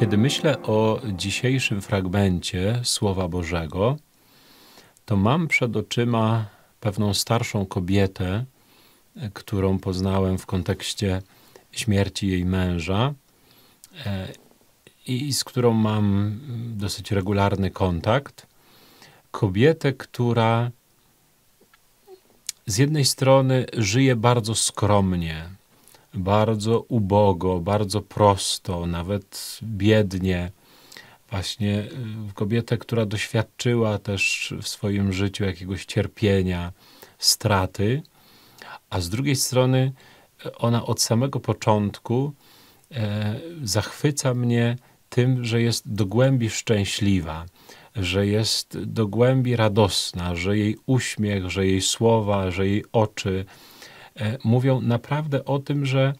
Kiedy myślę o dzisiejszym fragmencie Słowa Bożego, to mam przed oczyma pewną starszą kobietę, którą poznałem w kontekście śmierci jej męża e, i z którą mam dosyć regularny kontakt. Kobietę, która z jednej strony żyje bardzo skromnie, bardzo ubogo, bardzo prosto, nawet biednie. Właśnie y, kobietę, która doświadczyła też w swoim życiu jakiegoś cierpienia, straty, a z drugiej strony y, ona od samego początku e, zachwyca mnie tym, że jest do głębi szczęśliwa, że jest do głębi radosna, że jej uśmiech, że jej słowa, że jej oczy, E, mówią naprawdę o tym, że,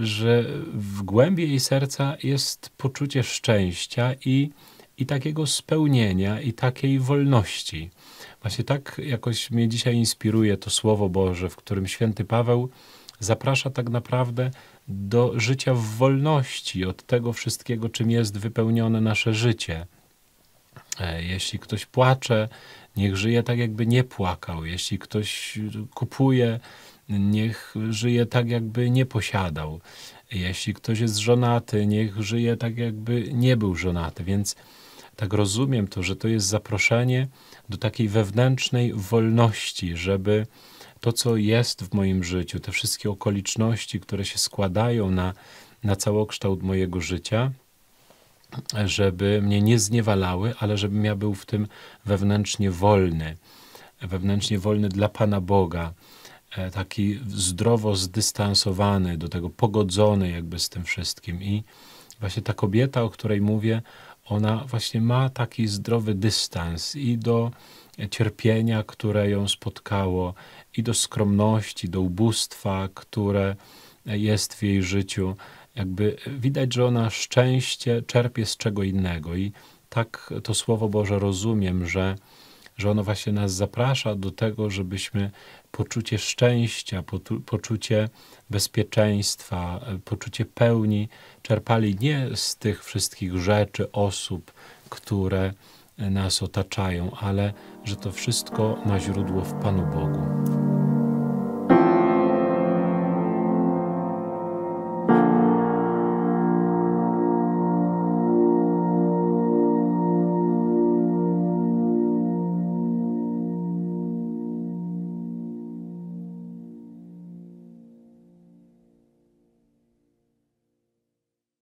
że w głębi jej serca jest poczucie szczęścia i, i takiego spełnienia, i takiej wolności. Właśnie tak jakoś mnie dzisiaj inspiruje to Słowo Boże, w którym święty Paweł zaprasza tak naprawdę do życia w wolności od tego wszystkiego, czym jest wypełnione nasze życie. E, jeśli ktoś płacze, niech żyje tak, jakby nie płakał. Jeśli ktoś kupuje, niech żyje tak, jakby nie posiadał. Jeśli ktoś jest żonaty, niech żyje tak, jakby nie był żonaty. Więc tak rozumiem to, że to jest zaproszenie do takiej wewnętrznej wolności, żeby to, co jest w moim życiu, te wszystkie okoliczności, które się składają na, na całokształt mojego życia, żeby mnie nie zniewalały, ale żebym ja był w tym wewnętrznie wolny, wewnętrznie wolny dla Pana Boga, e, taki zdrowo zdystansowany do tego, pogodzony jakby z tym wszystkim. I właśnie ta kobieta, o której mówię, ona właśnie ma taki zdrowy dystans i do cierpienia, które ją spotkało, i do skromności, do ubóstwa, które jest w jej życiu. Jakby widać, że ona szczęście czerpie z czego innego i tak to Słowo Boże rozumiem, że, że ono właśnie nas zaprasza do tego, żebyśmy poczucie szczęścia, poczucie bezpieczeństwa, poczucie pełni czerpali nie z tych wszystkich rzeczy, osób, które nas otaczają, ale że to wszystko ma źródło w Panu Bogu.